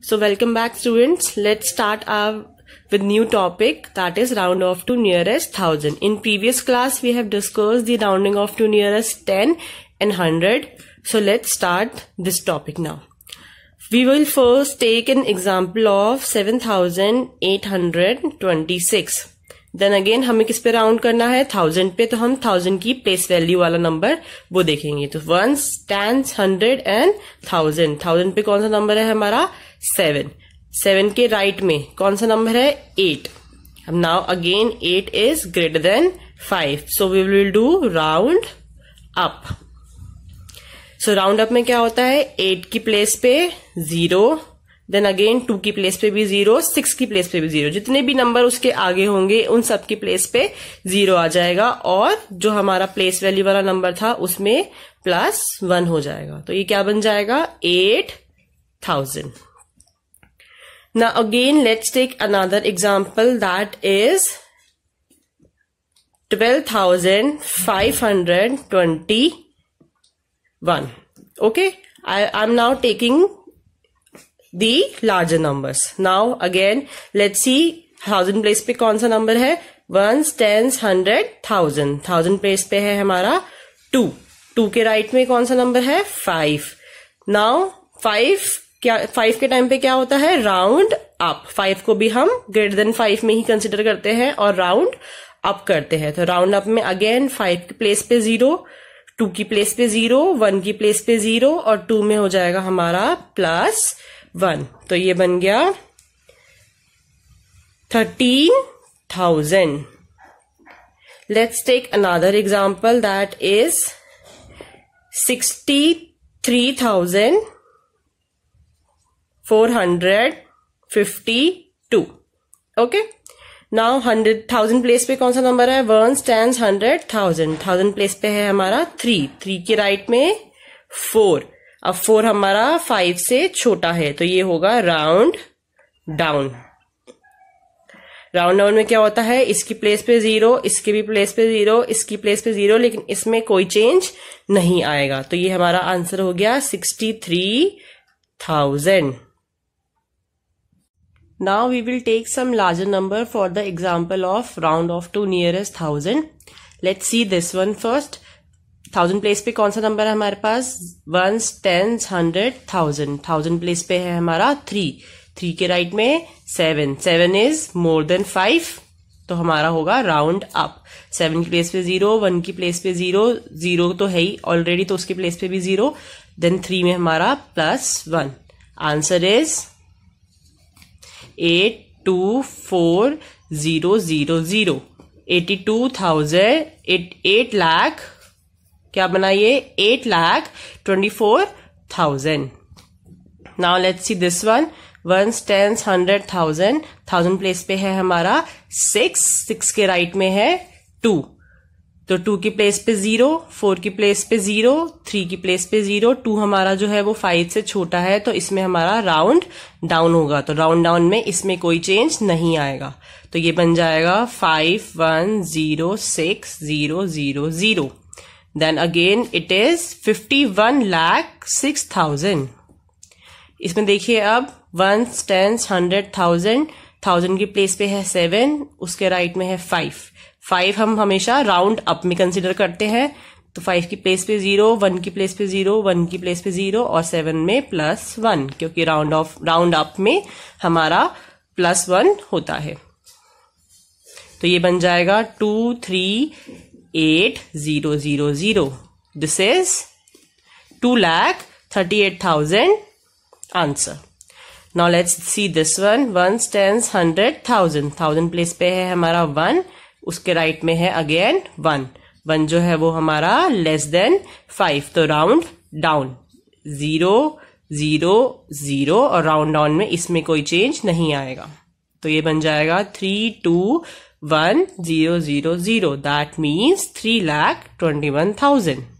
So welcome back students. Let's start our with new topic that is round off to nearest thousand. In previous class we have discussed the rounding off to nearest 10 and 100. So let's start this topic now. We will first take an example of 7826. Then again हमें किस पे round करना है thousand पे तो हम thousand की place value वाला नंबर वो देखेंगे तो ones tens hundred and thousand thousand पे कौन सा नंबर है हमारा सेवन सेवन के राइट right में कौन सा नंबर है एट अब now again eight is greater than five so we will do round up so round up में क्या होता है एट की प्लेस पे जीरो देन अगेन टू की प्लेस पे भी जीरो सिक्स की प्लेस पे भी जीरो जितने भी नंबर उसके आगे होंगे उन सब की प्लेस पे जीरो आ जाएगा और जो हमारा प्लेस वैल्यू वाला नंबर था उसमें प्लस वन हो जाएगा तो ये क्या बन जाएगा एट थाउजेंड ना again let's take another example that is twelve thousand five hundred twenty one I I am now taking the larger numbers. Now again, let's see thousand place पे कौन सा नंबर है ones tens hundred thousand thousand place पे है हमारा to to के right में कौन सा नंबर है फाइव नाउ फाइव क्या फाइव के टाइम पे क्या होता है राउंड अप फाइव को भी हम ग्रेटर देन फाइव में ही कंसिडर करते हैं और राउंड अप करते हैं तो राउंड अप में अगेन फाइव की प्लेस पे जीरो टू की प्लेस पे जीरो वन की प्लेस पे जीरो और टू में हो जाएगा हमारा प्लस वन तो ये बन गया thirteen thousand let's take another example that is sixty three thousand four hundred fifty two okay now hundred thousand place पे कौन सा नंबर है ones tens hundred thousand thousand place पे है हमारा थ्री थ्री के राइट में फोर अब फोर हमारा फाइव से छोटा है तो ये होगा राउंड डाउन राउंड डाउन में क्या होता है इसकी प्लेस पे जीरो इसकी भी प्लेस पे जीरो इसकी प्लेस पे जीरो लेकिन इसमें कोई चेंज नहीं आएगा तो ये हमारा आंसर हो गया sixty three thousand now we will take some larger number for the example of round off to nearest thousand let see this one first thousand place पे कौन सा नंबर है हमारे पास ones tens hundred thousand thousand place पे है हमारा three three के राइट में seven seven is more than five तो हमारा होगा राउंड अप सेवन की प्लेस पे जीरो वन की प्लेस पे जीरो जीरो तो है ही ऑलरेडी तो उसके प्लेस पे भी जीरो देन थ्री में हमारा plus one answer is eight two four zero zero zero eighty two thousand eight eight lakh क्या बना ये eight lakh twenty four thousand now let's see this one ones tens hundred thousand thousand place पे है हमारा six six के right में है to तो टू की प्लेस पे जीरो फोर की प्लेस पे जीरो थ्री की प्लेस पे जीरो टू हमारा जो है वो फाइव से छोटा है तो इसमें हमारा राउंड डाउन होगा तो राउंड डाउन में इसमें कोई चेंज नहीं आएगा तो ये बन जाएगा five one zero six zero zero zero then again it is fifty one lakh six thousand इसमें देखिए अब one tens hundred thousand thousand की प्लेस पे है सेवन उसके राइट में है फाइव फाइव हम हमेशा राउंड अप में कंसिडर करते हैं तो फाइव की प्लेस पे जीरो वन की प्लेस पे जीरो वन की प्लेस पे जीरो और सेवन में प्लस वन क्योंकि राउंड ऑफ राउंड अप में हमारा प्लस वन होता है तो ये बन जाएगा two three eight zero zero zero this is two lakh thirty eight thousand answer now let's see this one one tens hundred thousand thousand place पे है हमारा वन उसके राइट right में है अगेन वन वन जो है वो हमारा लेस देन फाइव तो round down zero zero zero और राउंड डाउन में इसमें कोई चेंज नहीं आएगा तो ये बन जाएगा three two one zero zero zero. That means three lakh twenty one thousand.